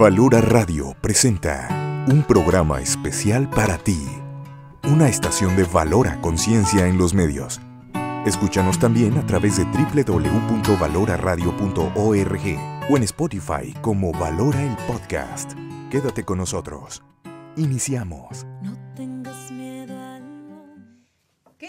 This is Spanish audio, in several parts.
Valora Radio presenta un programa especial para ti. Una estación de Valora Conciencia en los medios. Escúchanos también a través de www.valoraradio.org o en Spotify como Valora el Podcast. Quédate con nosotros. Iniciamos.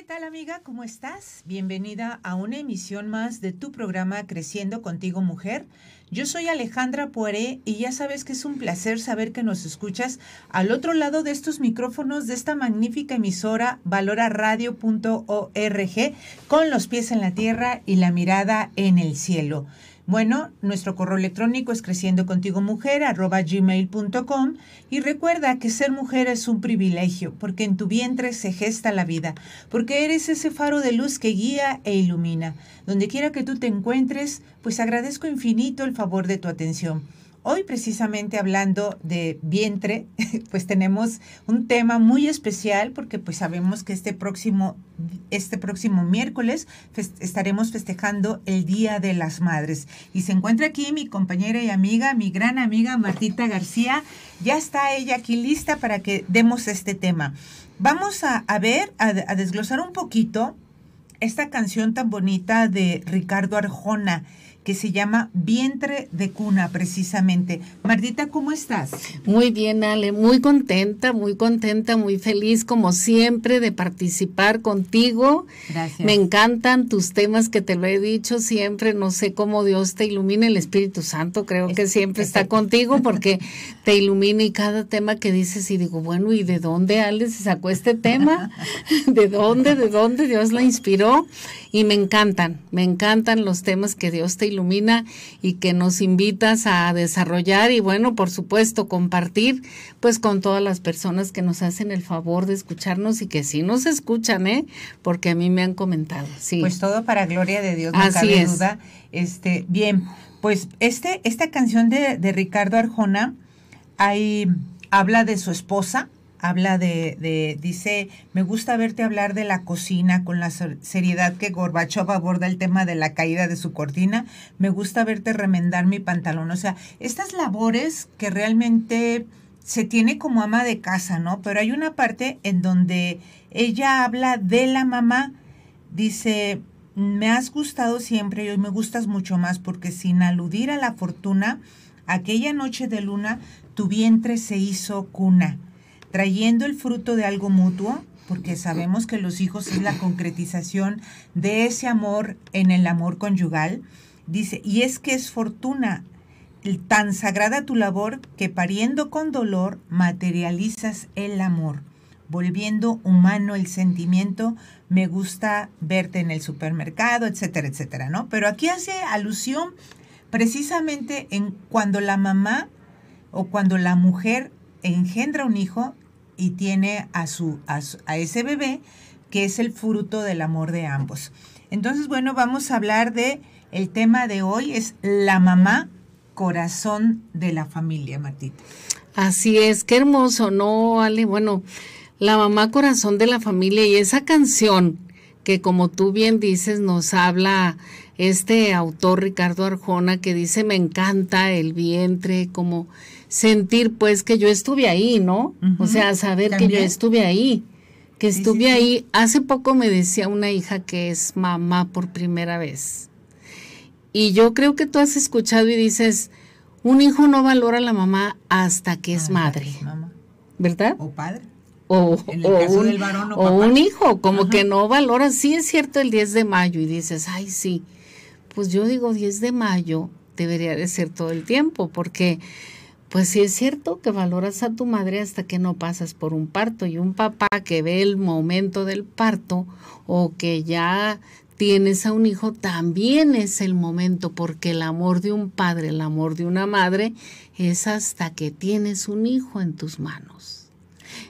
¿Qué tal amiga? ¿Cómo estás? Bienvenida a una emisión más de tu programa Creciendo contigo mujer. Yo soy Alejandra Poiré y ya sabes que es un placer saber que nos escuchas al otro lado de estos micrófonos de esta magnífica emisora valoraradio.org con los pies en la tierra y la mirada en el cielo. Bueno, nuestro correo electrónico es creciendocontigomujer.gmail.com y recuerda que ser mujer es un privilegio, porque en tu vientre se gesta la vida, porque eres ese faro de luz que guía e ilumina. Donde quiera que tú te encuentres, pues agradezco infinito el favor de tu atención. Hoy precisamente hablando de vientre, pues tenemos un tema muy especial porque pues sabemos que este próximo, este próximo miércoles estaremos festejando el Día de las Madres. Y se encuentra aquí mi compañera y amiga, mi gran amiga Martita García. Ya está ella aquí lista para que demos este tema. Vamos a, ver, a desglosar un poquito esta canción tan bonita de Ricardo Arjona que se llama Vientre de Cuna, precisamente. Mardita, ¿cómo estás? Muy bien, Ale, muy contenta, muy contenta, muy feliz, como siempre, de participar contigo. Gracias. Me encantan tus temas que te lo he dicho siempre, no sé cómo Dios te ilumina, el Espíritu Santo creo que siempre está contigo porque te ilumina y cada tema que dices y digo, bueno, ¿y de dónde Ale se sacó este tema? ¿De dónde, de dónde Dios la inspiró? Y me encantan, me encantan los temas que Dios te ilumina y que nos invitas a desarrollar y bueno, por supuesto, compartir pues con todas las personas que nos hacen el favor de escucharnos y que sí nos escuchan, ¿eh? Porque a mí me han comentado. Sí. Pues todo para gloria de Dios, no Así Este, bien, pues este, esta canción de, de Ricardo Arjona ahí habla de su esposa, habla de, de, dice, me gusta verte hablar de la cocina con la seriedad que Gorbachev aborda el tema de la caída de su cortina, me gusta verte remendar mi pantalón, o sea, estas labores que realmente se tiene como ama de casa, ¿no? Pero hay una parte en donde ella habla de la mamá, dice, me has gustado siempre y hoy me gustas mucho más porque sin aludir a la fortuna, aquella noche de luna, tu vientre se hizo cuna trayendo el fruto de algo mutuo, porque sabemos que los hijos es la concretización de ese amor en el amor conyugal. Dice, y es que es fortuna tan sagrada tu labor que pariendo con dolor materializas el amor, volviendo humano el sentimiento, me gusta verte en el supermercado, etcétera, etcétera, ¿no? Pero aquí hace alusión precisamente en cuando la mamá o cuando la mujer engendra un hijo, y tiene a, su, a, ese bebé que es el fruto del amor de ambos. Entonces, bueno, vamos a hablar de el tema de hoy es la mamá corazón de la familia, Martita. Así es, qué hermoso, ¿no, Ale? Bueno, la mamá corazón de la familia y esa canción que como tú bien dices nos habla este autor Ricardo Arjona que dice me encanta el vientre, como sentir pues que yo estuve ahí, ¿no? O sea, saber que yo estuve ahí, que estuve ahí. Hace poco me decía una hija que es mamá por primera vez. Y yo creo que tú has escuchado y dices, un hijo no valora a la mamá hasta que es madre. ¿Verdad? O padre. O, un, varón o, un hijo, como que no valora. Sí es cierto el 10 de mayo y dices, ay, sí pues yo digo 10 de mayo debería de ser todo el tiempo, porque pues si es cierto que valoras a tu madre hasta que no pasas por un parto y un papá que ve el momento del parto o que ya tienes a un hijo también es el momento porque el amor de un padre, el amor de una madre es hasta que tienes un hijo en tus manos.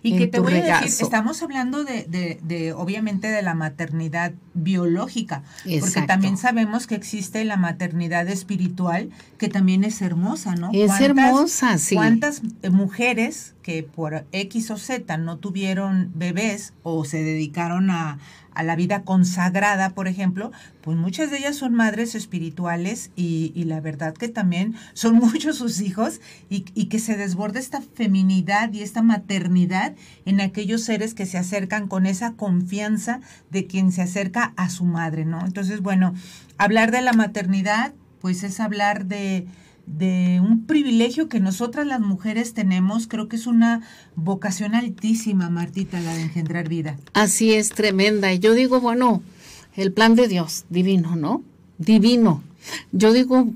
Y que te voy a decir, estamos hablando de, de, obviamente, de la maternidad biológica, porque también sabemos que existe la maternidad espiritual que también es hermosa, ¿no? Es hermosa, sí. ¿Cuántas eh, mujeres que por X o Z no tuvieron bebés o se dedicaron a, la vida consagrada, por ejemplo, pues muchas de ellas son madres espirituales y, la verdad que también son muchos sus hijos y, y, que se desborda esta feminidad y esta maternidad en aquellos seres que se acercan con esa confianza de quien se acerca a su madre, ¿no? Entonces, bueno, hablar de la maternidad pues es hablar de, de un privilegio que nosotras las mujeres tenemos. Creo que es una vocación altísima, Martita, la de engendrar vida. Así es, tremenda. Y yo digo, bueno, el plan de Dios, divino, ¿no? Divino. Yo digo,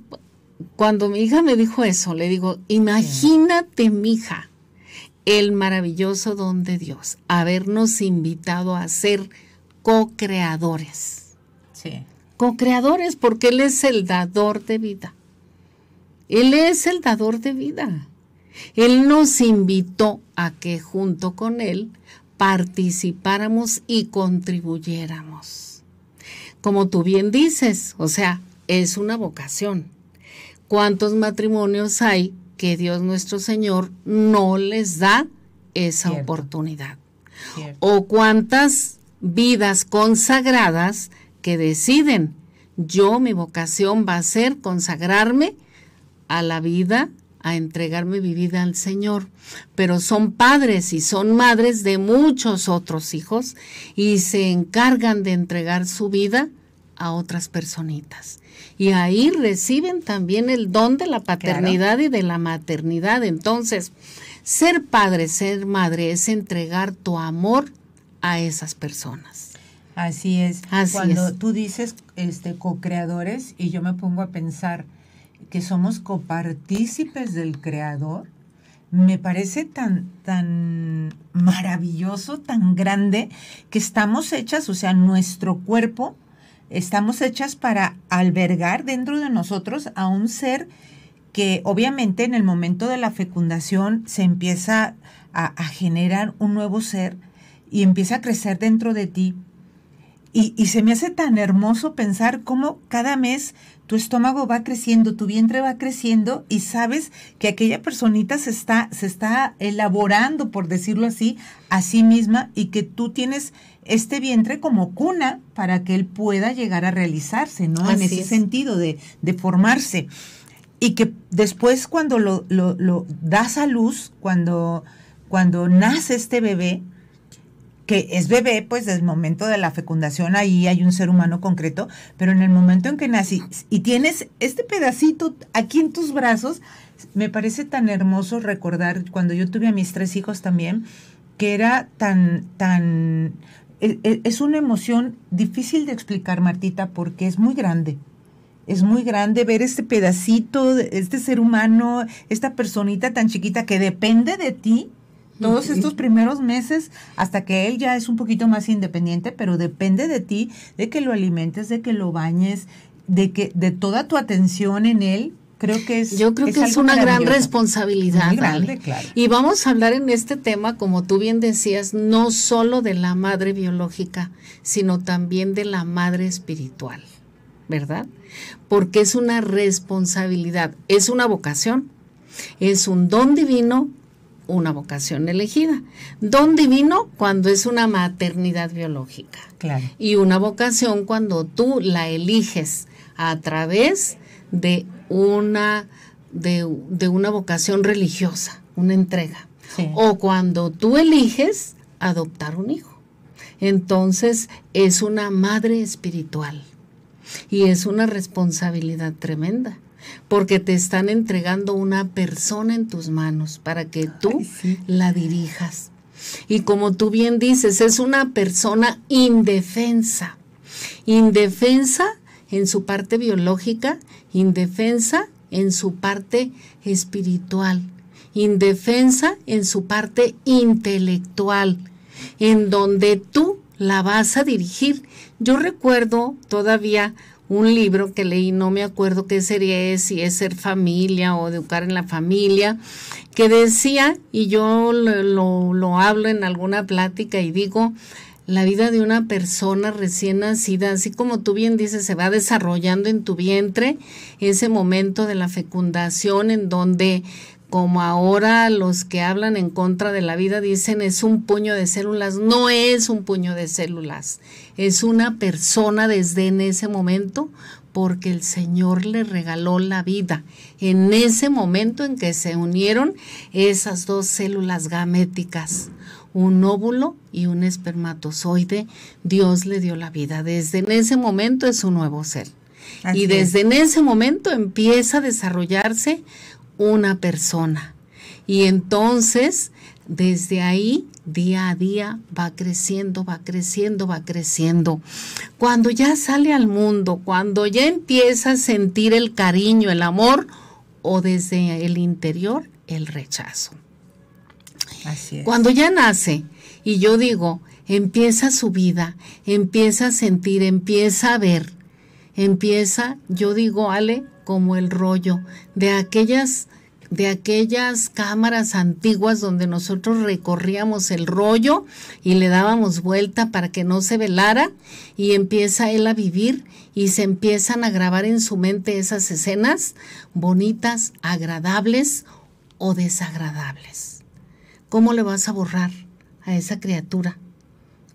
cuando mi hija me dijo eso, le digo, imagínate, mija, el maravilloso don de Dios, habernos invitado a ser co-creadores. Con creadores porque Él es el dador de vida. Él es el dador de vida. Él nos invitó a que junto con Él participáramos y contribuyéramos. Como tú bien dices, o sea, es una vocación. ¿Cuántos matrimonios hay que Dios nuestro Señor no les da esa oportunidad? O cuántas vidas consagradas que deciden, yo mi vocación va a ser consagrarme a la vida, a entregarme mi vida al Señor. Pero son padres y son madres de muchos otros hijos y se encargan de entregar su vida a otras personitas. Y ahí reciben también el don de la paternidad y de la maternidad. Entonces, ser padre, ser madre es entregar tu amor a esas personas. Así es. Cuando tú dices este, co-creadores y yo me pongo a pensar que somos copartícipes del creador, me parece tan, tan maravilloso, tan grande, que estamos hechas, o sea, nuestro cuerpo, estamos hechas para albergar dentro de nosotros a un ser que obviamente en el momento de la fecundación se empieza a, a generar un nuevo ser y empieza a crecer dentro de ti y, se me hace tan hermoso pensar cómo cada mes tu estómago va creciendo, tu vientre va creciendo y sabes que aquella personita se está, se está elaborando, por decirlo así, a sí misma y que tú tienes este vientre como cuna para que él pueda llegar a realizarse, ¿no? en ese sentido de, de, formarse. Y que después cuando lo, lo, lo das a luz, cuando, cuando nace este bebé, que es bebé, pues desde el momento de la fecundación ahí hay un ser humano concreto, pero en el momento en que nací y tienes este pedacito aquí en tus brazos, me parece tan hermoso recordar cuando yo tuve a mis tres hijos también, que era tan, tan, e, e, es una emoción difícil de explicar, Martita, porque es muy grande. Es muy grande ver este pedacito, este ser humano, esta personita tan chiquita que depende de ti todos estos primeros meses hasta que él ya es un poquito más independiente, pero depende de ti, de que lo alimentes, de que lo bañes, de que de toda tu atención en él. Creo que es Yo creo que es una gran responsabilidad. Y vamos a hablar en este tema, como tú bien decías, no solo de la madre biológica, sino también de la madre espiritual, ¿verdad? Porque es una responsabilidad, es una vocación, es un don divino una vocación elegida. Don divino cuando es una maternidad biológica. Y una vocación cuando tú la eliges a través de una, de, una vocación religiosa, una entrega. O cuando tú eliges adoptar un hijo. Entonces es una madre espiritual y es una responsabilidad tremenda porque te están entregando una persona en tus manos para que tú la dirijas. Y como tú bien dices, es una persona indefensa, indefensa en su parte biológica, indefensa en su parte espiritual, indefensa en su parte intelectual, en donde tú la vas a dirigir. Yo recuerdo todavía un libro que leí, no me acuerdo qué sería, si es ser familia o educar en la familia, que decía, y yo lo, lo hablo en alguna plática y digo, la vida de una persona recién nacida, así como tú bien dices, se va desarrollando en tu vientre ese momento de la fecundación en donde como ahora los que hablan en contra de la vida dicen es un puño de células, no es un puño de células, es una persona desde en ese momento porque el Señor le regaló la vida. En ese momento en que se unieron esas dos células gaméticas, un óvulo y un espermatozoide, Dios le dio la vida. Desde en ese momento es un nuevo ser. y desde en ese momento empieza a desarrollarse una persona. Y entonces, desde ahí, día a día, va creciendo, va creciendo, va creciendo. Cuando ya sale al mundo, cuando ya empieza a sentir el cariño, el amor, o desde el interior, el rechazo. Cuando ya nace, y yo digo, empieza su vida, empieza a sentir, empieza a ver, empieza, yo digo, Ale, como el rollo de aquellas de aquellas cámaras antiguas donde nosotros recorríamos el rollo y le dábamos vuelta para que no se velara y empieza él a vivir y se empiezan a grabar en su mente esas escenas bonitas, agradables o desagradables. ¿Cómo le vas a borrar a esa criatura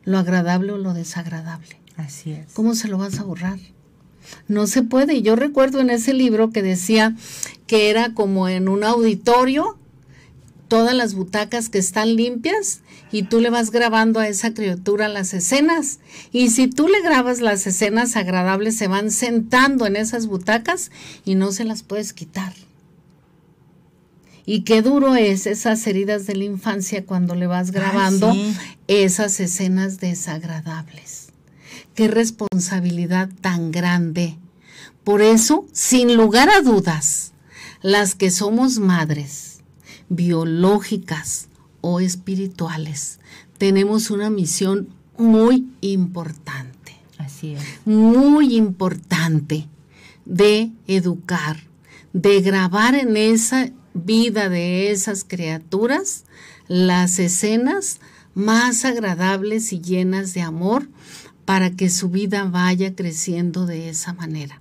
lo agradable o lo desagradable? Así es. ¿Cómo se lo vas a borrar? No se puede. yo recuerdo en ese libro que decía que era como en un auditorio, todas las butacas que están limpias y tú le vas grabando a esa criatura las escenas. Y si tú le grabas las escenas agradables, se van sentando en esas butacas y no se las puedes quitar. Y qué duro es esas heridas de la infancia cuando le vas grabando esas escenas desagradables. Qué responsabilidad tan grande. Por eso, sin lugar a dudas, las que somos madres, biológicas o espirituales, tenemos una misión muy importante. Así es. Muy importante de educar, de grabar en esa vida de esas criaturas las escenas más agradables y llenas de amor para que su vida vaya creciendo de esa manera.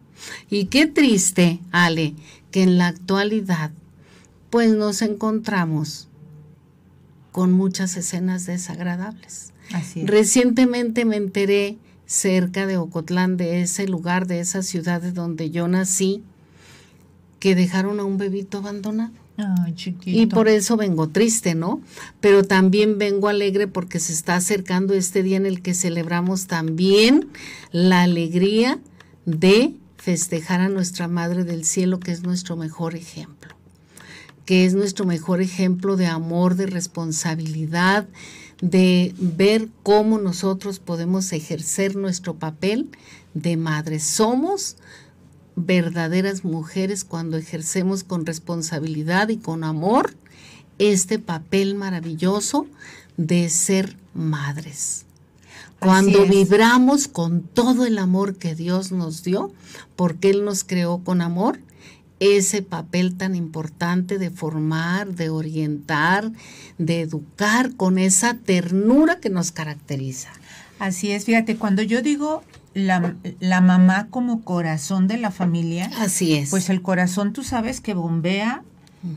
Y qué triste, Ale, que en la actualidad pues nos encontramos con muchas escenas desagradables. Recientemente me enteré cerca de Ocotlán, de ese lugar, de esa ciudad de donde yo nací, que dejaron a un bebito abandonado. Y por eso vengo triste, ¿no? Pero también vengo alegre porque se está acercando este día en el que celebramos también la alegría de festejar a nuestra Madre del Cielo, que es nuestro mejor ejemplo, que es nuestro mejor ejemplo de amor, de responsabilidad, de ver cómo nosotros podemos ejercer nuestro papel de madre. Somos verdaderas mujeres cuando ejercemos con responsabilidad y con amor este papel maravilloso de ser madres. Cuando vibramos con todo el amor que Dios nos dio, porque Él nos creó con amor, ese papel tan importante de formar, de orientar, de educar con esa ternura que nos caracteriza. Así es, fíjate, cuando yo digo la, la, mamá como corazón de la familia. Así es. Pues el corazón tú sabes que bombea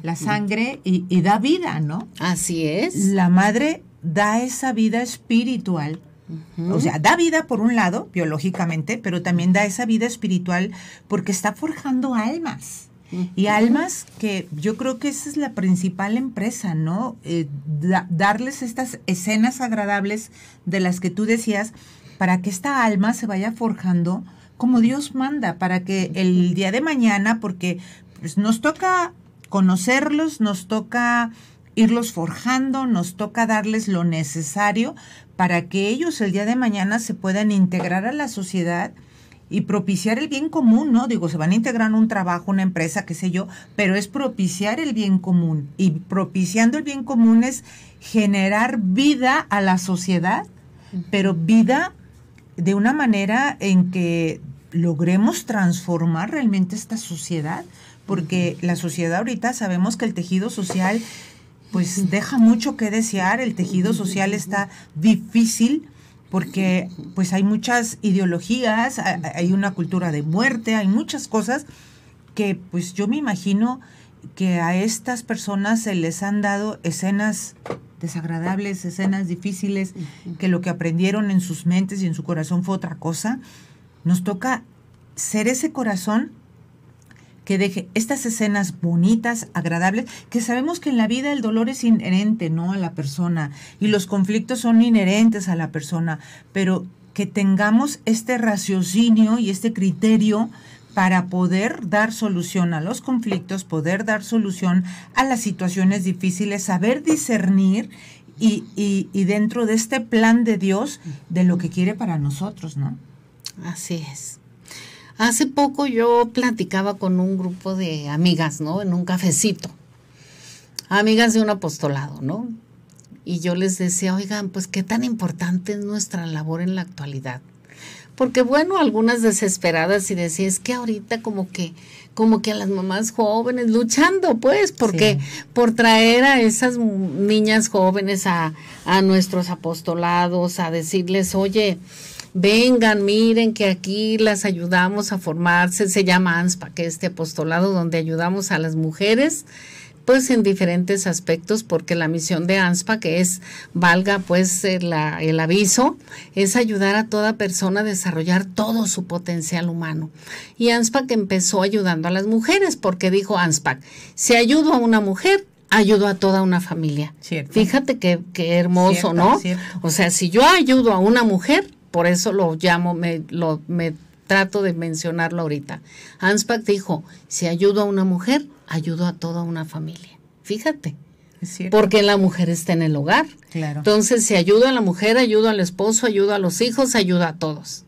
la sangre y, da vida, ¿no? Así es. La madre da esa vida espiritual. O sea, da vida por un lado, biológicamente, pero también da esa vida espiritual porque está forjando almas. Y almas que yo creo que esa es la principal empresa, ¿no? Eh, darles estas escenas agradables de las que tú decías, para que esta alma se vaya forjando como Dios manda, para que el día de mañana, porque pues, nos toca conocerlos, nos toca irlos forjando, nos toca darles lo necesario para que ellos el día de mañana se puedan integrar a la sociedad y propiciar el bien común, ¿no? Digo, se van a integrar en un trabajo, una empresa, qué sé yo, pero es propiciar el bien común. Y propiciando el bien común es generar vida a la sociedad, pero vida de una manera en que logremos transformar realmente esta sociedad, porque la sociedad ahorita sabemos que el tejido social pues deja mucho que desear, el tejido social está difícil porque pues hay muchas ideologías, hay una cultura de muerte, hay muchas cosas que pues yo me imagino que a estas personas se les han dado escenas desagradables, escenas difíciles, que lo que aprendieron en sus mentes y en su corazón fue otra cosa, nos toca ser ese corazón que deje estas escenas bonitas, agradables, que sabemos que en la vida el dolor es inherente, ¿no? A la persona y los conflictos son inherentes a la persona, pero que tengamos este raciocinio y este criterio para poder dar solución a los conflictos, poder dar solución a las situaciones difíciles, saber discernir y, dentro de este plan de Dios de lo que quiere para nosotros, ¿no? Así es. Hace poco yo platicaba con un grupo de amigas, ¿no? En un cafecito. Amigas de un apostolado, ¿no? Y yo les decía, oigan, pues qué tan importante es nuestra labor en la actualidad. Porque bueno, algunas desesperadas y decís es que ahorita como que como que a las mamás jóvenes luchando pues porque por traer a esas niñas jóvenes a, a nuestros apostolados a decirles oye vengan miren que aquí las ayudamos a formarse se llama ANSPA que es este apostolado donde ayudamos a las mujeres pues en diferentes aspectos, porque la misión de ANSPA, que es, valga pues eh, el, aviso, es ayudar a toda persona a desarrollar todo su potencial humano. Y ANSPAC empezó ayudando a las mujeres, porque dijo ANSPAC, si ayudo a una mujer, ayudo a toda una familia. Fíjate qué, hermoso, ¿no? O sea, si yo ayudo a una mujer, por eso lo llamo, me, lo, me trato de mencionarlo ahorita. ANSPAC dijo, si ayudo a una mujer, Ayudo a toda una familia. Fíjate. Porque la mujer está en el hogar. Entonces, si ayudo a la mujer, ayudo al esposo, ayudo a los hijos, ayuda a todos.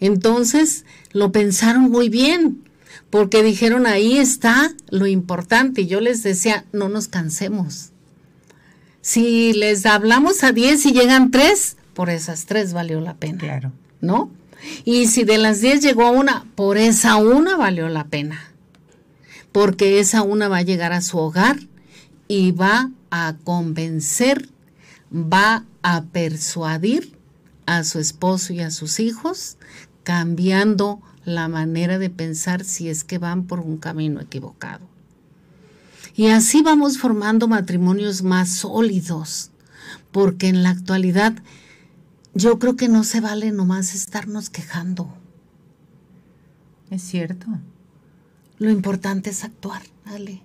Entonces, lo pensaron muy bien, porque dijeron, ahí está lo importante. Y yo les decía, no nos cansemos. Si les hablamos a 10 y llegan 3, por esas 3 valió la pena. Claro. ¿No? Y si de las 10 llegó a una, por esa una valió la pena porque esa una va a llegar a su hogar y va a convencer, va a persuadir a su esposo y a sus hijos, cambiando la manera de pensar si es que van por un camino equivocado. Y así vamos formando matrimonios más sólidos, porque en la actualidad yo creo que no se vale nomás estarnos quejando. Es cierto. Lo importante es actuar, ¿vale?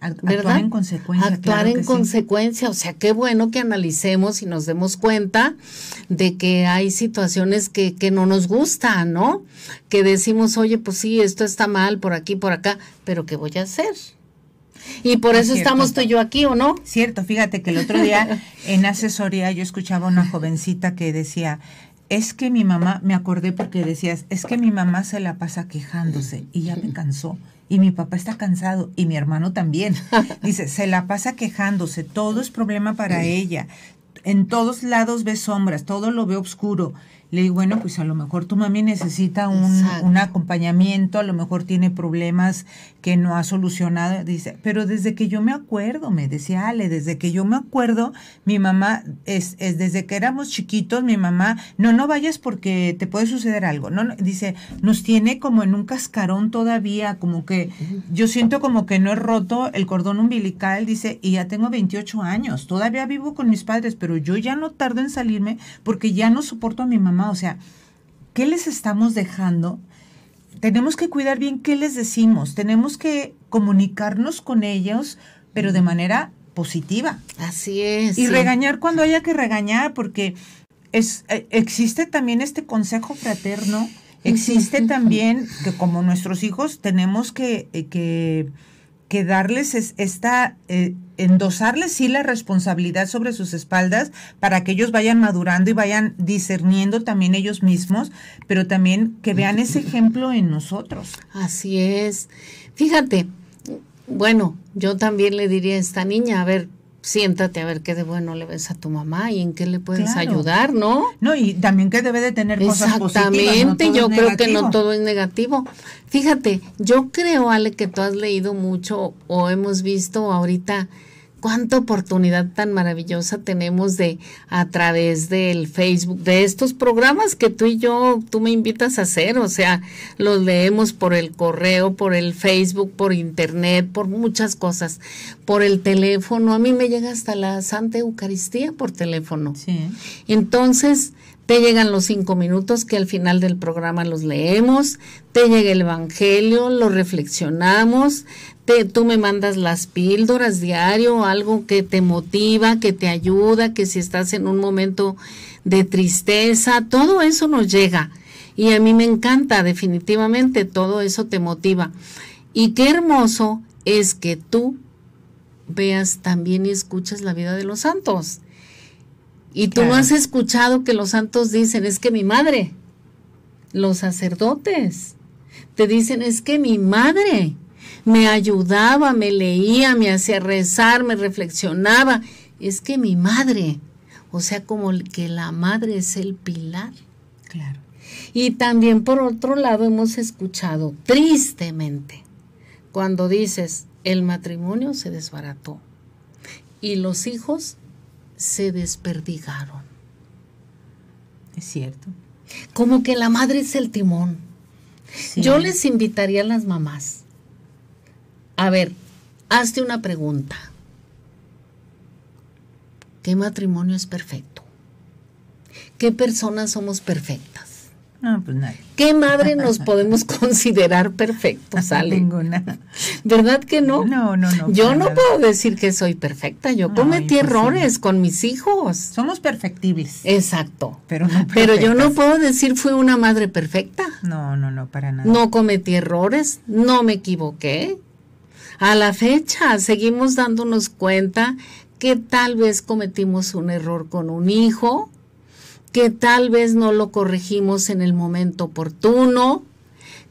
Actuar en consecuencia. Actuar en consecuencia. O sea, qué bueno que analicemos y nos demos cuenta de que hay situaciones que, que no nos gustan, ¿no? Que decimos, oye, pues sí, esto está mal por aquí, por acá, pero ¿qué voy a hacer? Y por eso estamos tú y yo aquí, ¿o no? Cierto, fíjate que el otro día en asesoría yo escuchaba a una jovencita que decía, es que mi mamá, me acordé porque decías, es que mi mamá se la pasa quejándose y ya me cansó. Y mi papá está cansado y mi hermano también. Dice, se la pasa quejándose, todo es problema para ella. En todos lados ve sombras, todo lo ve oscuro le digo, bueno, pues a lo mejor tu mami necesita un, acompañamiento, a lo mejor tiene problemas que no ha solucionado. Dice, pero desde que yo me acuerdo, me decía Ale, desde que yo me acuerdo, mi mamá, es, desde que éramos chiquitos, mi mamá, no, no vayas porque te puede suceder algo. No, dice, nos tiene como en un cascarón todavía, como que yo siento como que no he roto el cordón umbilical, dice, y ya tengo 28 años, todavía vivo con mis padres, pero yo ya no tardo en salirme porque ya no soporto a mi mamá o sea, ¿qué les estamos dejando? Tenemos que cuidar bien qué les decimos, tenemos que comunicarnos con ellos, pero de manera positiva. Así es. Y regañar cuando haya que regañar, porque es, eh, existe también este consejo fraterno, existe también que como nuestros hijos tenemos que, eh, que que darles es, esta, eh, endosarles sí la responsabilidad sobre sus espaldas para que ellos vayan madurando y vayan discerniendo también ellos mismos, pero también que vean ese ejemplo en nosotros. Así es. Fíjate, bueno, yo también le diría a esta niña, a ver, siéntate a ver qué de bueno le ves a tu mamá y en qué le puedes ayudar, ¿no? No, y también que debe de tener cosas positivas. Exactamente, yo creo que no todo es negativo. Fíjate, yo creo, Ale, que tú has leído mucho o hemos visto ahorita cuánta oportunidad tan maravillosa tenemos de a través del Facebook, de estos programas que tú y yo, tú me invitas a hacer, o sea, los leemos por el correo, por el Facebook, por internet, por muchas cosas, por el teléfono. A mí me llega hasta la Santa Eucaristía por teléfono. Entonces, te llegan los cinco minutos que al final del programa los leemos, te llega el Evangelio, lo reflexionamos, tú me mandas las píldoras diario, algo que te motiva, que te ayuda, que si estás en un momento de tristeza, todo eso nos llega. Y a mí me encanta, definitivamente, todo eso te motiva. Y qué hermoso es que tú veas también y escuchas la vida de los santos. Y tú no has escuchado que los santos dicen, es que mi madre, los sacerdotes, te dicen, es que mi madre, me ayudaba, me leía, me hacía rezar, me reflexionaba. Es que mi madre, o sea, como que la madre es el pilar. Claro. Y también por otro lado hemos escuchado tristemente cuando dices, el matrimonio se desbarató y los hijos se desperdigaron. Es cierto. Como que la madre es el timón. Yo les invitaría a las mamás a ver, hazte una pregunta. ¿Qué matrimonio es perfecto? ¿Qué personas somos perfectas? No, pues nadie. ¿Qué madre nos podemos considerar perfectos, Ale? Ninguna. ¿Verdad que no? No, no, no. Yo no puedo decir que soy perfecta. Yo cometí errores con mis hijos. Somos perfectibles. Exacto. Pero, Pero yo no puedo decir fui una madre perfecta. No, no, no, para nada. No cometí errores, no me equivoqué, a la fecha seguimos dándonos cuenta que tal vez cometimos un error con un hijo, que tal vez no lo corregimos en el momento oportuno,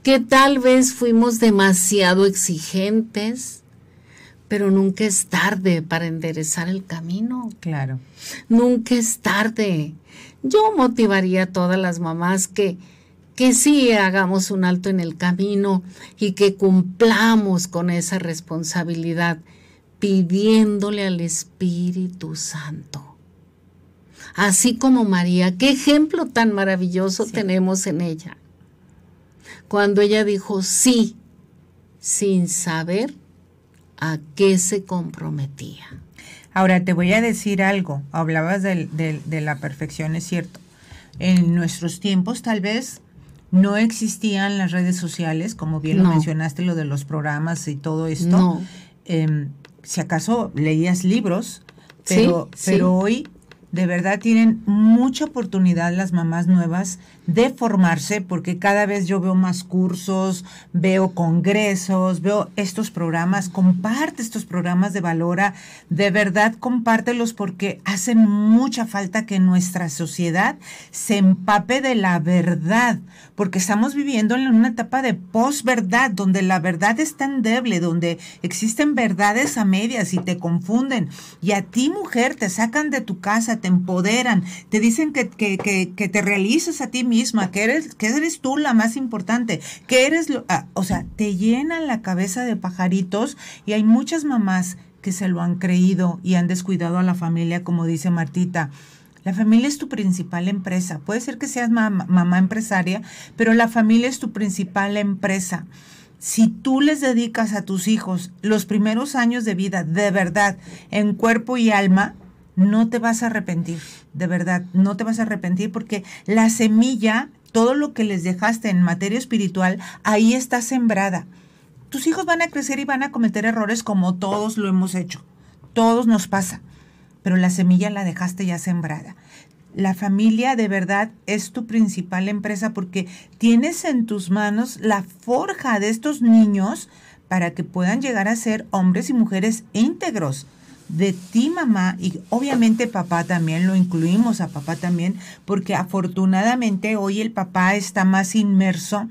que tal vez fuimos demasiado exigentes, pero nunca es tarde para enderezar el camino. Claro. Nunca es tarde. Yo motivaría a todas las mamás que que sí hagamos un alto en el camino y que cumplamos con esa responsabilidad pidiéndole al Espíritu Santo. Así como María, qué ejemplo tan maravilloso tenemos en ella. Cuando ella dijo sí, sin saber a qué se comprometía. Ahora te voy a decir algo, hablabas de la perfección, es cierto. En nuestros tiempos tal vez no existían las redes sociales, como bien lo mencionaste, lo de los programas y todo esto. No. Em, si acaso leías libros, pero, pero hoy de verdad tienen mucha oportunidad las mamás nuevas de formarse, porque cada vez yo veo más cursos, veo congresos, veo estos programas, comparte estos programas de Valora, de verdad compártelos porque hacen mucha falta que nuestra sociedad se empape de la verdad, porque estamos viviendo en una etapa de posverdad, donde la verdad es tan deble, donde existen verdades a medias y te confunden, y a ti mujer te sacan de tu casa, te empoderan, te dicen que, te realices a ti misma, que eres, que eres tú la más importante, que eres, lo, ah, o sea, te llenan la cabeza de pajaritos y hay muchas mamás que se lo han creído y han descuidado a la familia, como dice Martita. La familia es tu principal empresa. Puede ser que seas mamá empresaria, pero la familia es tu principal empresa si tú les dedicas a tus hijos los primeros años de vida de verdad en cuerpo y alma, no te vas a arrepentir, de verdad, no te vas a arrepentir porque la semilla, todo lo que les dejaste en materia espiritual, ahí está sembrada. Tus hijos van a crecer y van a cometer errores como todos lo hemos hecho, todos nos pasa, pero la semilla la dejaste ya sembrada. La familia de verdad es tu principal empresa porque tienes en tus manos la forja de estos niños para que puedan llegar a ser hombres y mujeres íntegros, de ti mamá y obviamente papá también, lo incluimos a papá también, porque afortunadamente hoy el papá está más inmerso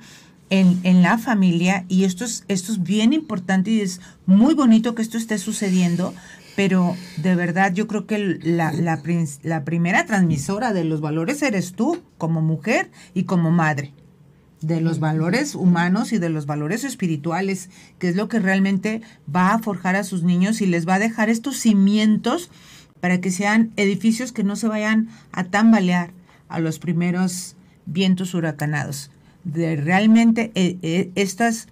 en, la familia y esto es, esto es bien importante y es muy bonito que esto esté sucediendo, pero de verdad yo creo que la, la, la primera transmisora de los valores eres tú como mujer y como madre de los valores humanos y de los valores espirituales, que es lo que realmente va a forjar a sus niños y les va a dejar estos cimientos para que sean edificios que no se vayan a tambalear a los primeros vientos huracanados. De realmente eh, eh, estas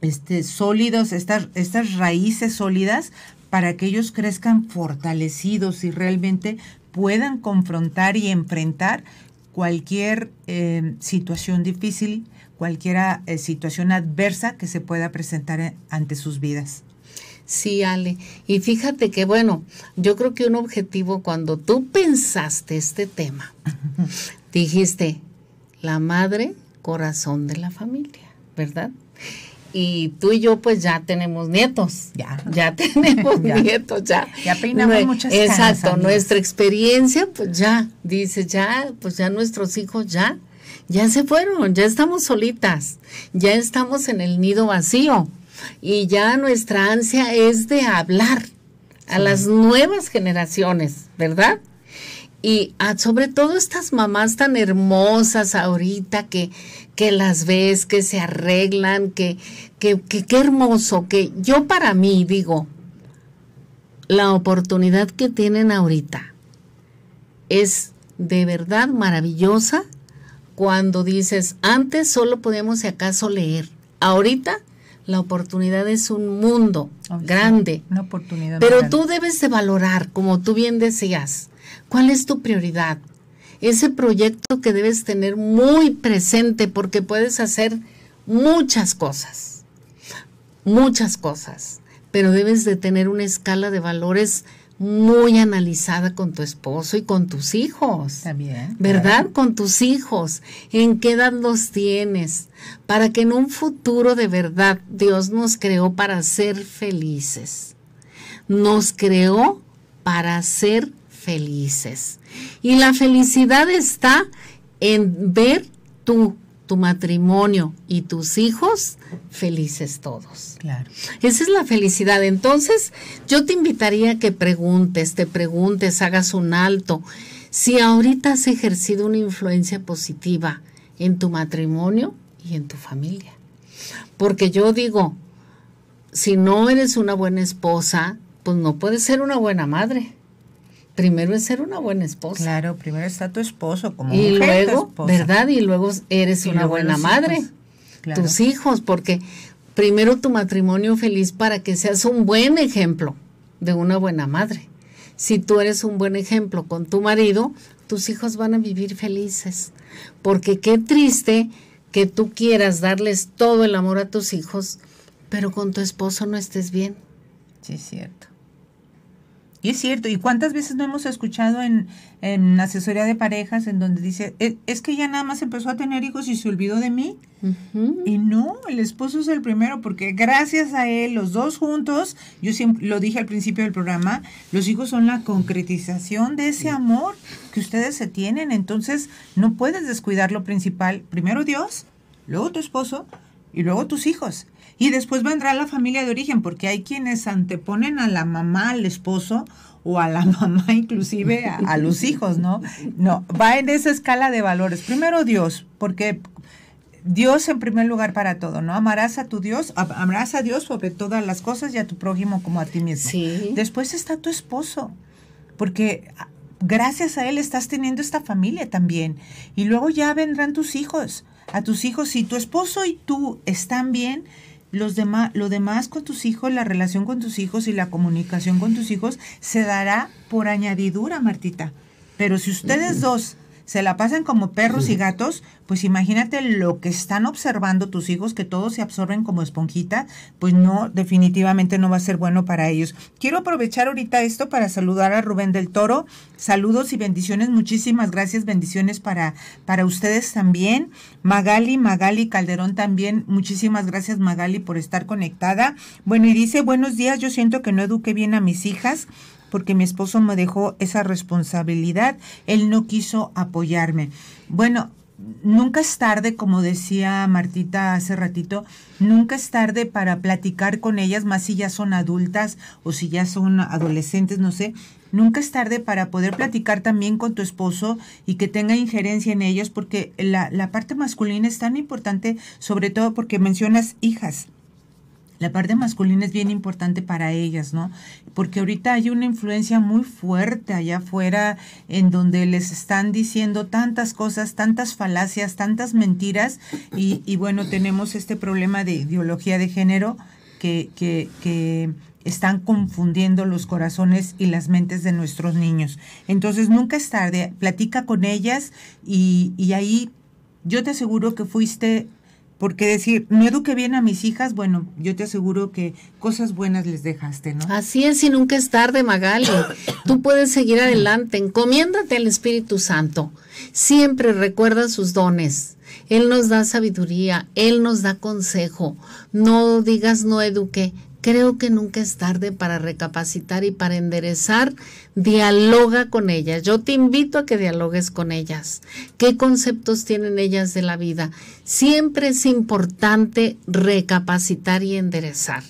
este, sólidos, estas, estas raíces sólidas para que ellos crezcan fortalecidos y realmente puedan confrontar y enfrentar cualquier eh, situación difícil, cualquier eh, situación adversa que se pueda presentar eh, ante sus vidas. Sí, Ale. Y fíjate que, bueno, yo creo que un objetivo cuando tú pensaste este tema, dijiste, la madre, corazón de la familia, ¿verdad? y tú y yo pues ya tenemos nietos. Ya. Ya tenemos nietos, ya. Ya peinamos muchas Exacto, nuestra experiencia pues ya, dice ya, pues ya nuestros hijos ya, ya se fueron, ya estamos solitas, ya estamos en el nido vacío y ya nuestra ansia es de hablar a las nuevas generaciones, ¿verdad? y ah, sobre todo estas mamás tan hermosas ahorita que, que las ves, que se arreglan, que qué que, hermoso, que yo para mí digo, la oportunidad que tienen ahorita es de verdad maravillosa cuando dices, antes solo podíamos si acaso leer, ahorita la oportunidad es un mundo grande. Pero tú debes de valorar, como tú bien decías, ¿Cuál es tu prioridad? Ese proyecto que debes tener muy presente porque puedes hacer muchas cosas, muchas cosas, pero debes de tener una escala de valores muy analizada con tu esposo y con tus hijos. También. ¿Verdad? Con tus hijos. ¿En qué edad los tienes? Para que en un futuro de verdad Dios nos creó para ser felices. Nos creó para ser felices. Y la felicidad está en ver tú tu matrimonio y tus hijos felices todos. Claro. Esa es la felicidad. Entonces, yo te invitaría a que preguntes, te preguntes, hagas un alto. Si ahorita has ejercido una influencia positiva en tu matrimonio y en tu familia. Porque yo digo, si no eres una buena esposa, pues no puedes ser una buena madre primero es ser una buena esposa. Claro, primero está tu esposo como y luego, ¿verdad? Y luego eres una buena madre. Tus hijos, porque primero tu matrimonio feliz para que seas un buen ejemplo de una buena madre. Si tú eres un buen ejemplo con tu marido, tus hijos van a vivir felices. Porque qué triste que tú quieras darles todo el amor a tus hijos, pero con tu esposo no estés bien. Sí, es cierto. Y es cierto, ¿y cuántas veces no hemos escuchado en, asesoría de parejas en donde dice, e, es que ya nada más empezó a tener hijos y se olvidó de mí? Y no, el esposo es el primero porque gracias a él, los dos juntos, yo siempre lo dije al principio del programa, los hijos son la concretización de ese amor que ustedes se tienen, entonces no puedes descuidar lo principal, primero Dios, luego tu esposo y luego tus hijos. Y después vendrá la familia de origen, porque hay quienes anteponen a la mamá, al esposo o a la mamá inclusive a, los hijos, ¿no? No, va en esa escala de valores. Primero Dios, porque Dios en primer lugar para todo, ¿no? Amarás a tu Dios, amarás a Dios sobre todas las cosas y a tu prójimo como a ti mismo. Sí. Después está tu esposo, porque ah, gracias a él estás teniendo esta familia también. Y luego ya vendrán tus hijos, a tus hijos. Si tu esposo y tú están bien, lo demás con tus hijos, la relación con tus hijos y la comunicación con tus hijos se dará por añadidura, Martita. Pero si ustedes dos se la pasan como perros y gatos, pues imagínate lo que están observando tus hijos, que todos se absorben como esponjita, pues no, definitivamente no va a ser bueno para ellos. Quiero aprovechar ahorita esto para saludar a Rubén del Toro. Saludos y bendiciones, muchísimas gracias, bendiciones para, para ustedes también. Magali, Magali Calderón también, muchísimas gracias Magali por estar conectada. Bueno, y dice, buenos días, yo siento que no eduqué bien a mis hijas porque mi esposo me dejó esa responsabilidad, él no quiso apoyarme. Bueno, nunca es tarde, como decía Martita hace ratito, nunca es tarde para platicar con ellas, más si ya son adultas o si ya son adolescentes, no sé. Nunca es tarde para poder platicar también con tu esposo y que tenga injerencia en ellos, porque la, la parte masculina es tan importante, sobre todo porque mencionas hijas la parte masculina es bien importante para ellas, ¿no? Porque ahorita hay una influencia muy fuerte allá afuera en donde les están diciendo tantas cosas, tantas falacias, tantas mentiras y, bueno, tenemos este problema de ideología de género que, están confundiendo los corazones y las mentes de nuestros niños. Entonces nunca es tarde, platica con ellas y, y ahí yo te aseguro que fuiste porque decir, no eduque bien a mis hijas, bueno, yo te aseguro que cosas buenas les dejaste, ¿no? Así es, y nunca es tarde, Magali. Tú puedes seguir adelante, encomiéndate al Espíritu Santo. Siempre recuerda sus dones. Él nos da sabiduría, Él nos da consejo. No digas no eduqué, creo que nunca es tarde para recapacitar y para enderezar. Dialoga con ellas. Yo te invito a que dialogues con ellas. ¿Qué conceptos tienen ellas de la vida? Siempre es importante recapacitar y enderezar.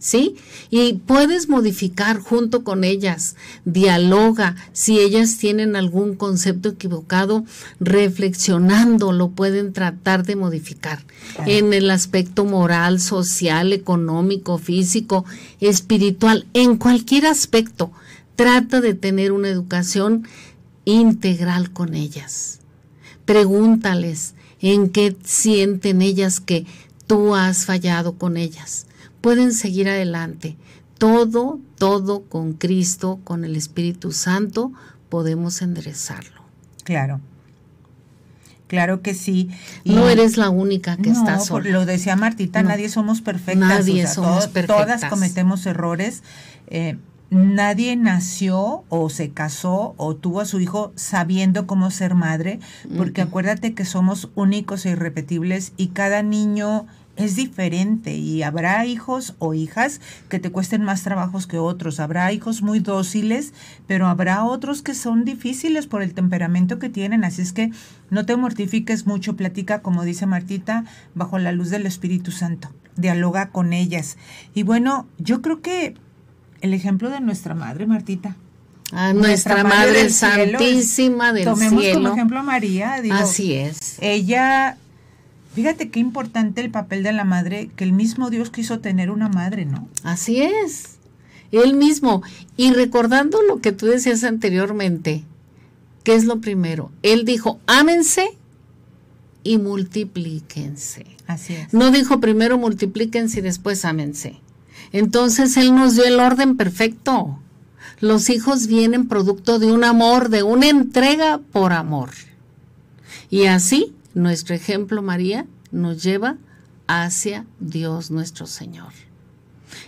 ¿sí? Y puedes modificar junto con ellas, dialoga, si ellas tienen algún concepto equivocado, reflexionando lo pueden tratar de modificar en el aspecto moral, social, económico, físico, espiritual, en cualquier aspecto. Trata de tener una educación integral con ellas. Pregúntales en qué sienten ellas que tú has fallado con ellas pueden seguir adelante. Todo, todo con Cristo, con el Espíritu Santo, podemos enderezarlo. Claro. Claro que sí. no eres la única que está sola. lo decía Martita, nadie somos perfectas. Nadie somos perfectas. Todas cometemos errores. Eh, nadie nació o se casó o tuvo a su hijo sabiendo cómo ser madre, porque acuérdate que somos únicos e irrepetibles y cada niño es diferente y habrá hijos o hijas que te cuesten más trabajos que otros, habrá hijos muy dóciles, pero habrá otros que son difíciles por el temperamento que tienen, así es que no te mortifiques mucho, platica como dice Martita, bajo la luz del Espíritu Santo, dialoga con ellas. Y bueno, yo creo que el ejemplo de nuestra madre, Martita, a ah, nuestra, Madre, Santísima del tomemos Cielo. como ejemplo a María. Así es. Ella Fíjate qué importante el papel de la madre, que el mismo Dios quiso tener una madre, ¿no? Así es, él mismo. Y recordando lo que tú decías anteriormente, ¿qué es lo primero? Él dijo, ámense y multiplíquense. Así es. No dijo primero multiplíquense y después ámense. Entonces Él nos dio el orden perfecto. Los hijos vienen producto de un amor, de una entrega por amor. Y así nuestro ejemplo, María, nos lleva hacia Dios nuestro Señor.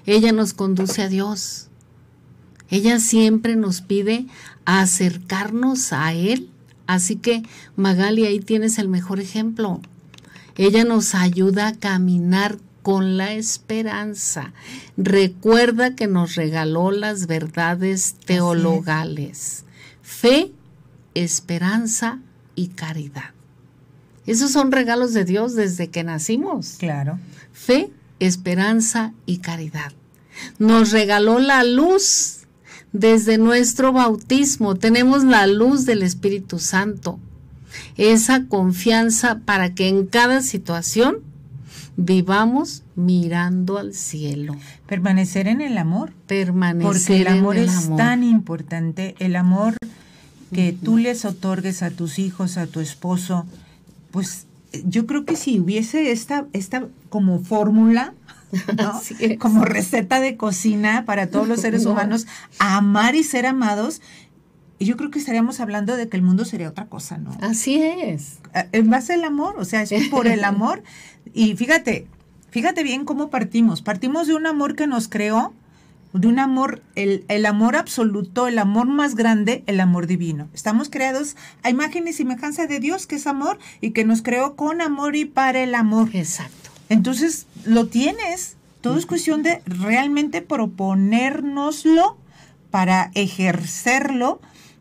Ella nos conduce a Dios. Ella siempre nos pide acercarnos a Él. Así que, Magali, ahí tienes el mejor ejemplo. Ella nos ayuda a caminar con la esperanza. Recuerda que nos regaló las verdades teologales. Fe, esperanza y caridad. Esos son regalos de Dios desde que nacimos. Claro. Fe, esperanza y caridad. Nos regaló la luz desde nuestro bautismo. Tenemos la luz del Espíritu Santo. Esa confianza para que en cada situación vivamos mirando al cielo. Permanecer en el amor. Permanecer Porque el amor es tan importante. El amor que tú les otorgues a tus hijos, a tu esposo, pues yo creo que si hubiese esta, esta como fórmula, como receta de cocina para todos los seres humanos, amar y ser amados, yo creo que estaríamos hablando de que el mundo sería otra cosa, ¿no? Así es. Eh, en base al amor, o sea, es por el amor. Y fíjate, fíjate bien cómo partimos. Partimos de un amor que nos creó, de un amor, el, amor absoluto, el amor más grande, el amor divino. Estamos creados a imagen y semejanza de Dios, que es amor, y que nos creó con amor y para el amor. Exacto. Entonces, lo tienes. Todo es cuestión de realmente proponérnoslo para ejercerlo.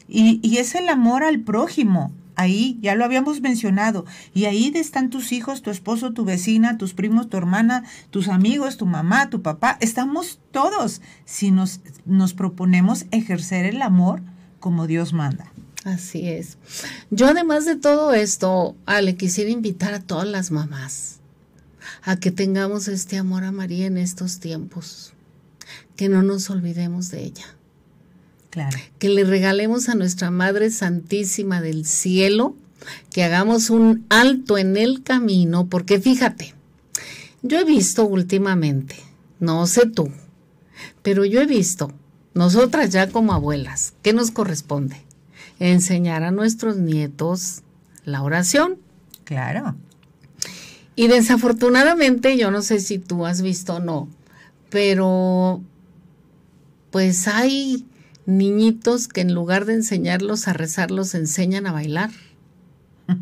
Y, y, es el amor al prójimo. Ahí ya lo habíamos mencionado. Y ahí están tus hijos, tu esposo, tu vecina, tus primos, tu hermana, tus amigos, tu mamá, tu papá. Estamos todos si nos, nos proponemos ejercer el amor como Dios manda. Así es. Yo además de todo esto, Ale, quisiera invitar a todas las mamás a que tengamos este amor a María en estos tiempos, que no nos olvidemos de ella Claro. Que le regalemos a nuestra Madre Santísima del Cielo, que hagamos un alto en el camino, porque fíjate, yo he visto últimamente, no sé tú, pero yo he visto, nosotras ya como abuelas, ¿qué nos corresponde? Enseñar a nuestros nietos la oración. Claro. Y desafortunadamente, yo no sé si tú has visto o no, pero pues hay niñitos que en lugar de enseñarlos a rezar, los enseñan a bailar.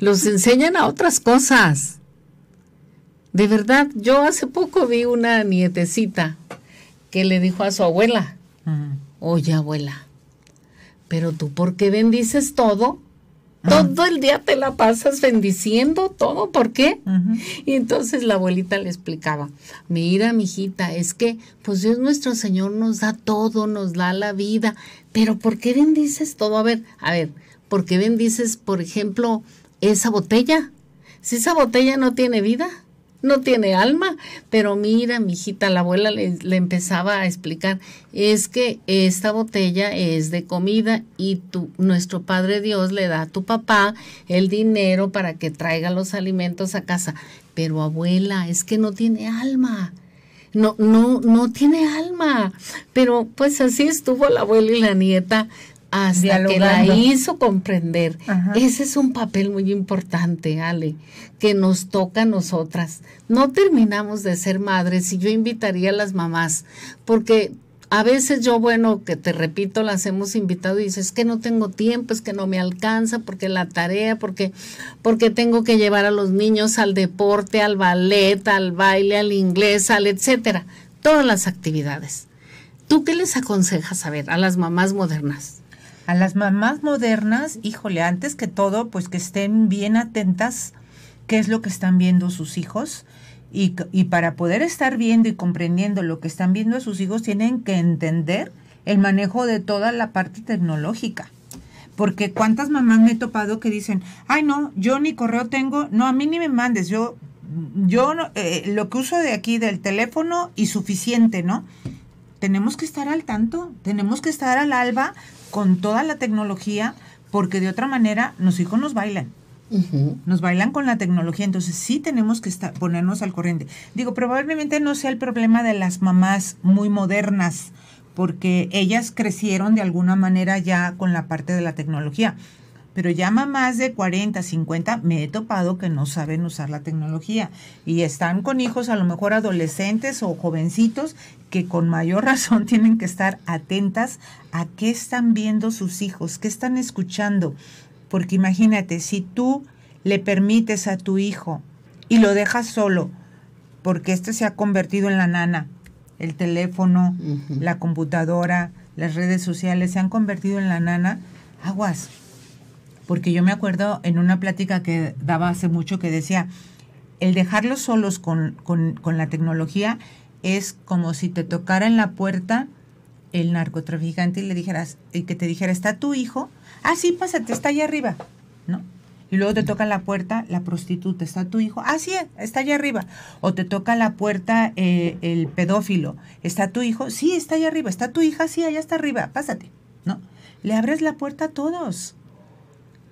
los enseñan a otras cosas. De verdad, yo hace poco vi una nietecita que le dijo a su abuela, oye abuela, pero tú por qué bendices todo todo el día te la pasas bendiciendo todo, ¿por qué? Y entonces la abuelita le explicaba, mira, mijita, es que pues Dios nuestro Señor nos da todo, nos da la vida, pero ¿por qué bendices todo? A ver, a ver, ¿por qué bendices, por ejemplo, esa botella? Si esa botella no tiene vida, no tiene alma, pero mira, mi hijita, la abuela le, empezaba a explicar, es que esta botella es de comida y tu, nuestro Padre Dios le da a tu papá el dinero para que traiga los alimentos a casa. Pero abuela, es que no tiene alma no, no, no tiene alma. Pero pues así estuvo la abuela y la nieta hasta que la hizo comprender. Ese es un papel muy importante, Ale, que nos toca a nosotras. No terminamos de ser madres y yo invitaría a las mamás, porque a veces yo, bueno, que te repito, las hemos invitado y dices, es que no tengo tiempo, es que no me alcanza, porque la tarea, porque, porque tengo que llevar a los niños al deporte, al ballet, al baile, al inglés, al etcétera. Todas las actividades. ¿Tú qué les aconsejas a ver a las mamás modernas? A las mamás modernas, híjole, antes que todo, pues que estén bien atentas qué es lo que están viendo sus hijos. Y, para poder estar viendo y comprendiendo lo que están viendo sus hijos, tienen que entender el manejo de toda la parte tecnológica. Porque cuántas mamás me he topado que dicen, ay no, yo ni correo tengo, no, a mí ni me mandes, yo, yo eh, lo que uso de aquí del teléfono y suficiente, ¿no? Tenemos que estar al tanto, tenemos que estar al alba con toda la tecnología, porque de otra manera los hijos nos bailan. Nos bailan con la tecnología, entonces sí tenemos que ponernos al corriente. Digo, probablemente no sea el problema de las mamás muy modernas, porque ellas crecieron de alguna manera ya con la parte de la tecnología pero ya mamás de 40, 50, me he topado que no saben usar la tecnología y están con hijos a lo mejor adolescentes o jovencitos que con mayor razón tienen que estar atentas a qué están viendo sus hijos, qué están escuchando. Porque imagínate, si tú le permites a tu hijo y lo dejas solo, porque este se ha convertido en la nana, el teléfono, la computadora, las redes sociales se han convertido en la nana, aguas, porque yo me acuerdo en una plática que daba hace mucho que decía, el dejarlos solos con, con, la tecnología es como si te tocara en la puerta el narcotraficante y le dijeras, y que te dijera, está tu hijo, ah, sí, pásate, está allá arriba, ¿no? Y luego te toca la puerta la prostituta, está tu hijo, ah, sí, está allá arriba. O te toca la puerta eh, el pedófilo, está tu hijo, sí, está allá arriba, está tu hija, sí, allá está arriba, pásate, ¿no? Le abres la puerta a todos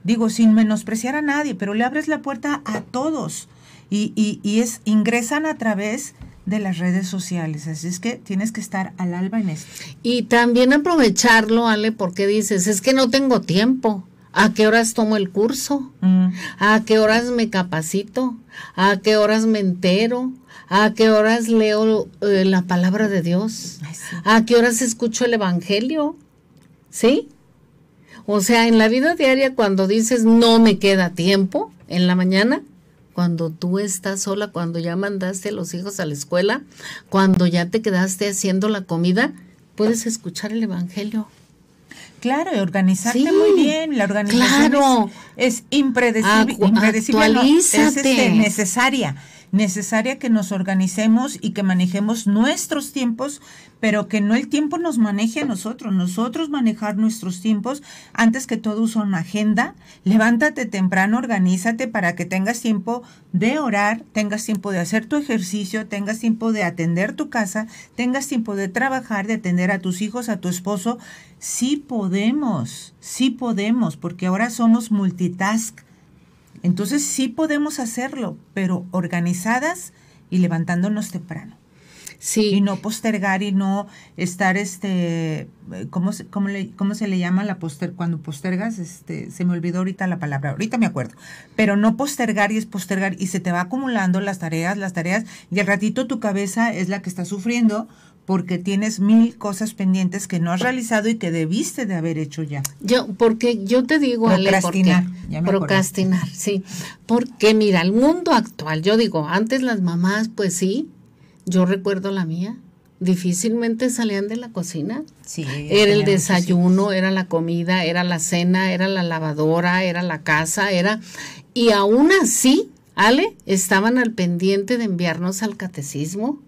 digo, sin menospreciar a nadie, pero le abres la puerta a todos y, y, y es, ingresan a través de las redes sociales. Así es que tienes que estar al alba en eso. Y también aprovecharlo, Ale, porque dices, es que no tengo tiempo. ¿A qué horas tomo el curso? Mm. ¿A qué horas me capacito? ¿A qué horas me entero? ¿A qué horas leo eh, la palabra de Dios? ¿A qué horas escucho el Evangelio? ¿Sí? O sea, en la vida diaria cuando dices no me queda tiempo en la mañana, cuando tú estás sola, cuando ya mandaste a los hijos a la escuela, cuando ya te quedaste haciendo la comida, puedes escuchar el Evangelio. Claro, organizarte muy bien. La organización es, impredecible, es este, necesaria necesaria que nos organicemos y que manejemos nuestros tiempos, pero que no el tiempo nos maneje a nosotros, nosotros manejar nuestros tiempos. Antes que todo usa una agenda, levántate temprano, organízate para que tengas tiempo de orar, tengas tiempo de hacer tu ejercicio, tengas tiempo de atender tu casa, tengas tiempo de trabajar, de atender a tus hijos, a tu esposo. Sí podemos, sí podemos, porque ahora somos multitask entonces sí podemos hacerlo, pero organizadas y levantándonos temprano. Sí. Y no postergar y no estar, este, ¿cómo, se, le, se le llama la poster, cuando postergas? Este, se me olvidó ahorita la palabra, ahorita me acuerdo. Pero no postergar y es postergar y se te va acumulando las tareas, las tareas, y al ratito tu cabeza es la que está sufriendo porque tienes mil cosas pendientes que no has realizado y que debiste de haber hecho ya. Yo, porque yo te digo, Ale, procrastinar, procrastinar, sí, porque mira, el mundo actual, yo digo, antes las mamás, pues sí, yo recuerdo la mía, difícilmente salían de la cocina. Sí, era el desayuno, era la comida, era la cena, era la lavadora, era la casa, era... Y aún así, Ale, estaban al pendiente de enviarnos al catecismo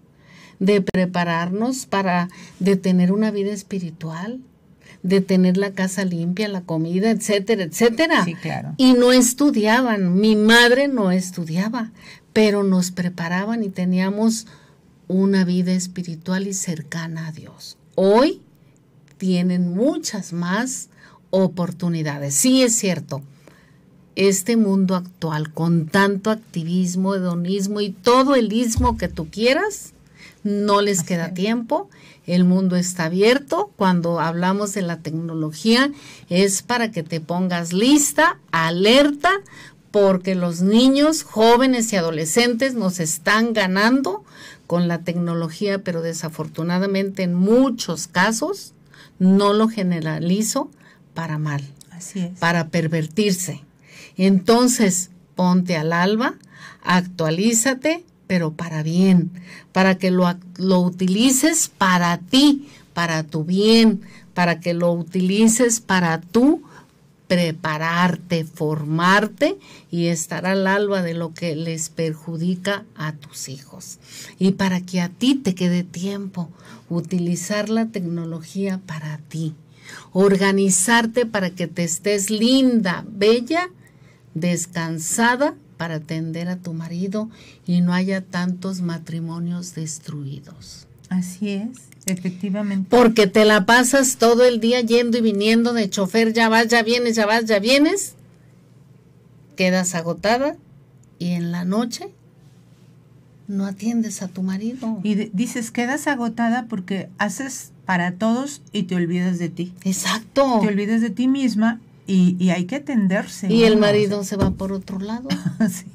de prepararnos para de tener una vida espiritual, de tener la casa limpia, la comida, etcétera, etcétera. claro. Y no estudiaban, mi madre no estudiaba, pero nos preparaban y teníamos una vida espiritual y cercana a Dios. Hoy tienen muchas más oportunidades. Sí es cierto, este mundo actual con tanto activismo, hedonismo y todo el ismo que tú quieras, no les queda tiempo, el mundo está abierto, cuando hablamos de la tecnología es para que te pongas lista, alerta, porque los niños, jóvenes y adolescentes nos están ganando con la tecnología, pero desafortunadamente en muchos casos, no lo generalizo, para mal, para pervertirse. Entonces, ponte al alba, actualízate, pero para bien, para que lo, utilices para ti, para tu bien, para que lo utilices para tú prepararte, formarte y estar al alba de lo que les perjudica a tus hijos. Y para que a ti te quede tiempo, utilizar la tecnología para ti, organizarte para que te estés linda, bella, descansada para atender a tu marido y no haya tantos matrimonios destruidos. Así es, efectivamente. Porque te la pasas todo el día yendo y viniendo de chofer, ya vas, ya vienes, ya vas, ya vienes, quedas agotada y en la noche no atiendes a tu marido. Y dices, quedas agotada porque haces para todos y te olvidas de ti. Exacto. Te olvidas de ti misma y, y hay que atenderse. Y el marido se va por otro lado. Ah, sí.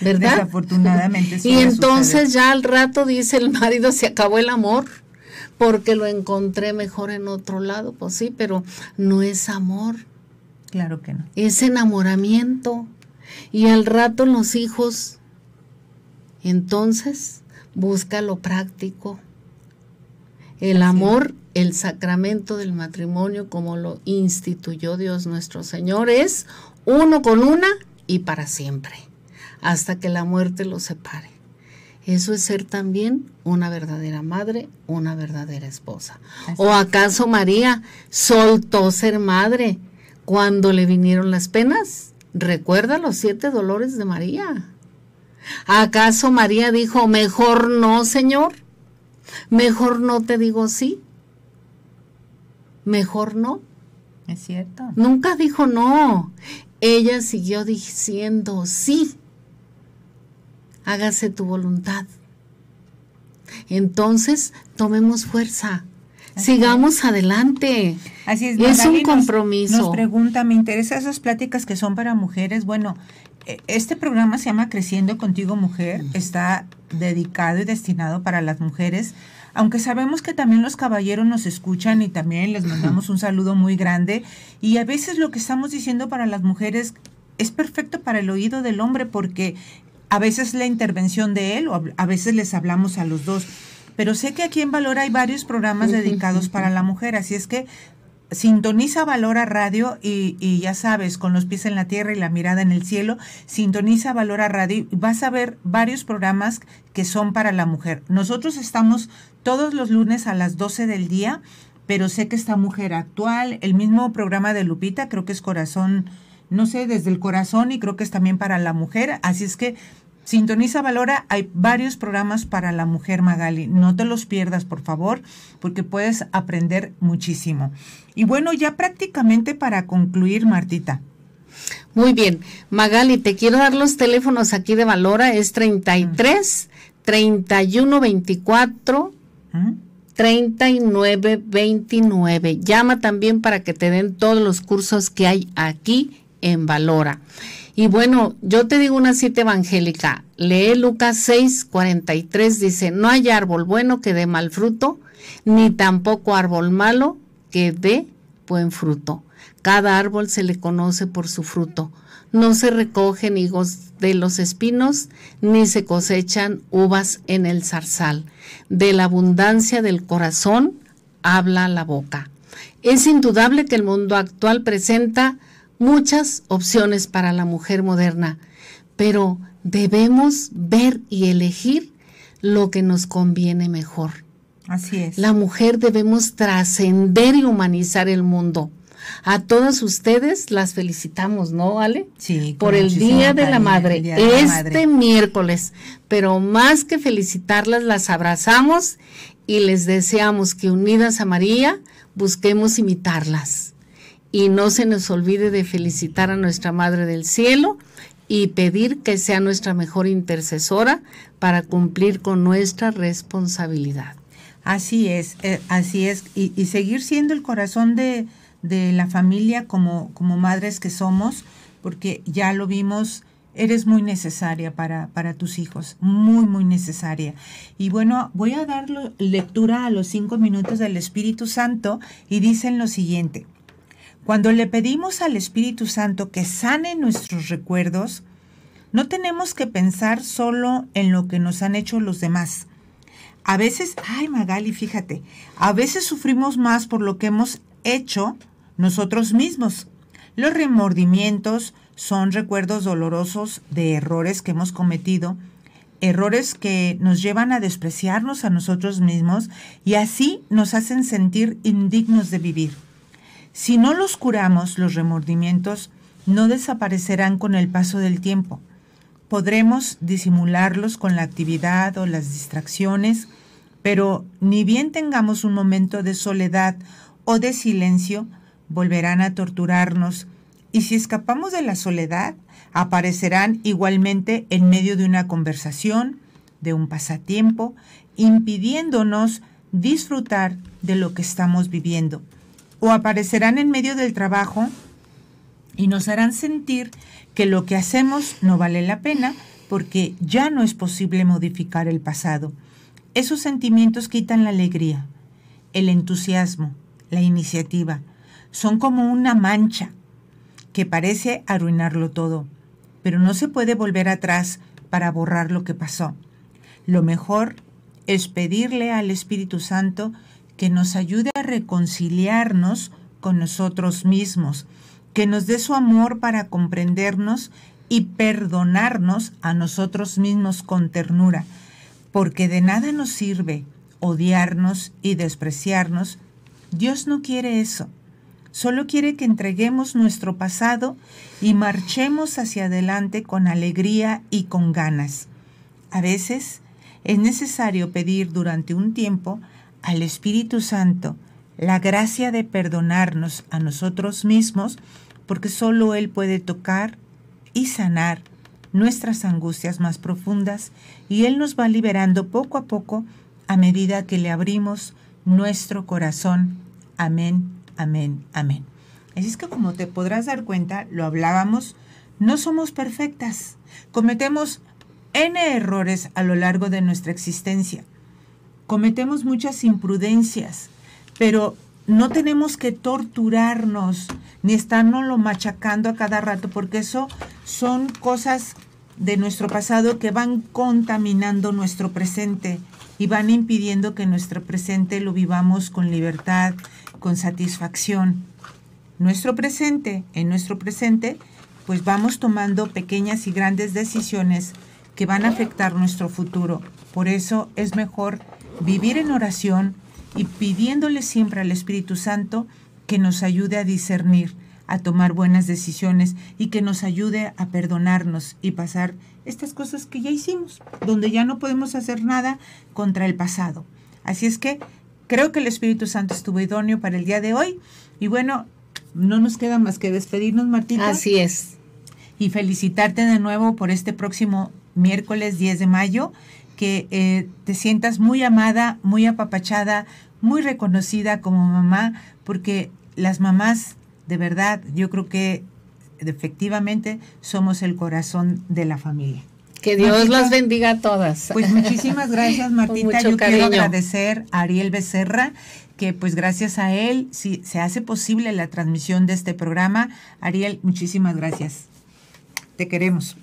¿Verdad? Desafortunadamente. y entonces ya al rato dice el marido, se acabó el amor porque lo encontré mejor en otro lado. Pues sí, pero no es amor. Claro que no. Es enamoramiento. Y al rato los hijos, entonces, busca lo práctico. El amor el sacramento del matrimonio como lo instituyó Dios nuestro Señor es uno con una y para siempre, hasta que la muerte los separe. Eso es ser también una verdadera madre, una verdadera esposa. ¿O acaso María soltó ser madre cuando le vinieron las penas? Recuerda los siete dolores de María. ¿Acaso María dijo, mejor no, Señor? Mejor no te digo sí, mejor no. Es cierto. Nunca dijo no. Ella siguió diciendo sí. Hágase tu voluntad. Entonces, tomemos fuerza. Sigamos adelante. Así es. es un compromiso. Nos, pregunta, me interesan esas pláticas que son para mujeres. Bueno, e, este programa se llama Creciendo contigo mujer. Mm. Está dedicado y destinado para las mujeres aunque sabemos que también los caballeros nos escuchan y también les mandamos un saludo muy grande. Y a veces lo que estamos diciendo para las mujeres es perfecto para el oído del hombre porque a veces la intervención de él o a veces les hablamos a los dos. Pero sé que aquí en Valor hay varios programas dedicados para la mujer, así es que Sintoniza Valora Radio y, ya sabes, con los pies en la tierra y la mirada en el cielo, sintoniza Valora Radio y vas a ver varios programas que son para la mujer. Nosotros estamos todos los lunes a las 12 del día, pero sé que esta Mujer Actual, el mismo programa de Lupita, creo que es Corazón, no sé, desde el corazón y creo que es también para la mujer. Así es que Sintoniza Valora, hay varios programas para la mujer Magali. No te los pierdas, por favor, porque puedes aprender muchísimo. Y bueno, ya prácticamente para concluir, Martita. Muy bien, Magali, te quiero dar los teléfonos aquí de Valora, es 33 31 24 39 29. Llama también para que te den todos los cursos que hay aquí en Valora. Y bueno, yo te digo una cita evangélica, lee Lucas 6, 43, dice, no hay árbol bueno que dé mal fruto, ni tampoco árbol malo que dé buen fruto. Cada árbol se le conoce por su fruto. No se recogen higos de los espinos, ni se cosechan uvas en el zarzal. De la abundancia del corazón habla la boca. Es indudable que el mundo actual presenta muchas opciones para la mujer moderna, pero debemos ver y elegir lo que nos conviene mejor. Así es. La mujer debemos trascender y humanizar el mundo. A todos ustedes las felicitamos, ¿no, Ale? Sí. Por el Día de la Madre, este miércoles. Pero más que felicitarlas, las abrazamos y les deseamos que unidas a María busquemos imitarlas y no se nos olvide de felicitar a nuestra Madre del Cielo y pedir que sea nuestra mejor intercesora para cumplir con nuestra responsabilidad. Así es, eh, así es, y, seguir siendo el corazón de, la familia como, como, madres que somos, porque ya lo vimos, eres muy necesaria para, para tus hijos, muy, muy necesaria. Y bueno, voy a dar lectura a los cinco minutos del Espíritu Santo y dicen lo siguiente. Cuando le pedimos al Espíritu Santo que sane nuestros recuerdos, no tenemos que pensar solo en lo que nos han hecho los demás. A veces, ay Magali, fíjate, a veces sufrimos más por lo que hemos hecho nosotros mismos. Los remordimientos son recuerdos dolorosos de errores que hemos cometido, errores que nos llevan a despreciarnos a nosotros mismos y así nos hacen sentir indignos de vivir. Si no los curamos, los remordimientos no desaparecerán con el paso del tiempo. Podremos disimularlos con la actividad o las distracciones, pero ni bien tengamos un momento de soledad o de silencio, volverán a torturarnos y si escapamos de la soledad, aparecerán igualmente en medio de una conversación, de un pasatiempo, impidiéndonos disfrutar de lo que estamos viviendo o aparecerán en medio del trabajo y nos harán sentir que lo que hacemos no vale la pena porque ya no es posible modificar el pasado. Esos sentimientos quitan la alegría, el entusiasmo, la iniciativa. Son como una mancha que parece arruinarlo todo, pero no se puede volver atrás para borrar lo que pasó. Lo mejor es pedirle al Espíritu Santo que nos ayude a reconciliarnos con nosotros mismos, que nos dé su amor para comprendernos y perdonarnos a nosotros mismos con ternura, porque de nada nos sirve odiarnos y despreciarnos. Dios no quiere eso. Solo quiere que entreguemos nuestro pasado y marchemos hacia adelante con alegría y con ganas. A veces es necesario pedir durante un tiempo al Espíritu Santo la gracia de perdonarnos a nosotros mismos, porque solo Él puede tocar y sanar nuestras angustias más profundas y Él nos va liberando poco a poco a medida que le abrimos nuestro corazón. Amén, amén, amén. Así es que como te podrás dar cuenta, lo hablábamos, no somos perfectas. Cometemos N errores a lo largo de nuestra existencia cometemos muchas imprudencias, pero no tenemos que torturarnos ni lo machacando a cada rato, porque eso son cosas de nuestro pasado que van contaminando nuestro presente y van impidiendo que nuestro presente lo vivamos con libertad, con satisfacción. Nuestro presente, en nuestro presente, pues vamos tomando pequeñas y grandes decisiones que van a afectar nuestro futuro. Por eso es mejor vivir en oración y pidiéndole siempre al Espíritu Santo que nos ayude a discernir, a tomar buenas decisiones y que nos ayude a perdonarnos y pasar estas cosas que ya hicimos, donde ya no podemos hacer nada contra el pasado. Así es que creo que el Espíritu Santo estuvo idóneo para el día de hoy y bueno, no nos queda más que despedirnos, Martín, Así es. Y felicitarte de nuevo por este próximo miércoles 10 de mayo que eh, te sientas muy amada, muy apapachada, muy reconocida como mamá, porque las mamás, de verdad, yo creo que efectivamente somos el corazón de la familia. Que Dios las bendiga a todas. Pues muchísimas gracias, Martita. Yo quiero agradecer a Ariel Becerra, que pues gracias a él sí, se hace posible la transmisión de este programa. Ariel, muchísimas gracias. Te queremos.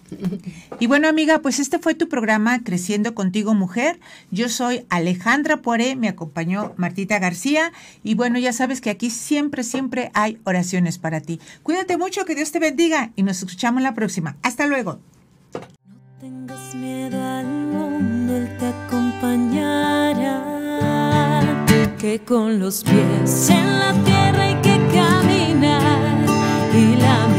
Y bueno, amiga, pues este fue tu programa Creciendo contigo mujer. Yo soy Alejandra Poré, me acompañó Martita García y bueno, ya sabes que aquí siempre siempre hay oraciones para ti. Cuídate mucho, que Dios te bendiga y nos escuchamos la próxima. Hasta luego. No tengas miedo al mundo, él te acompañará. Que con los pies en la tierra hay que caminar y la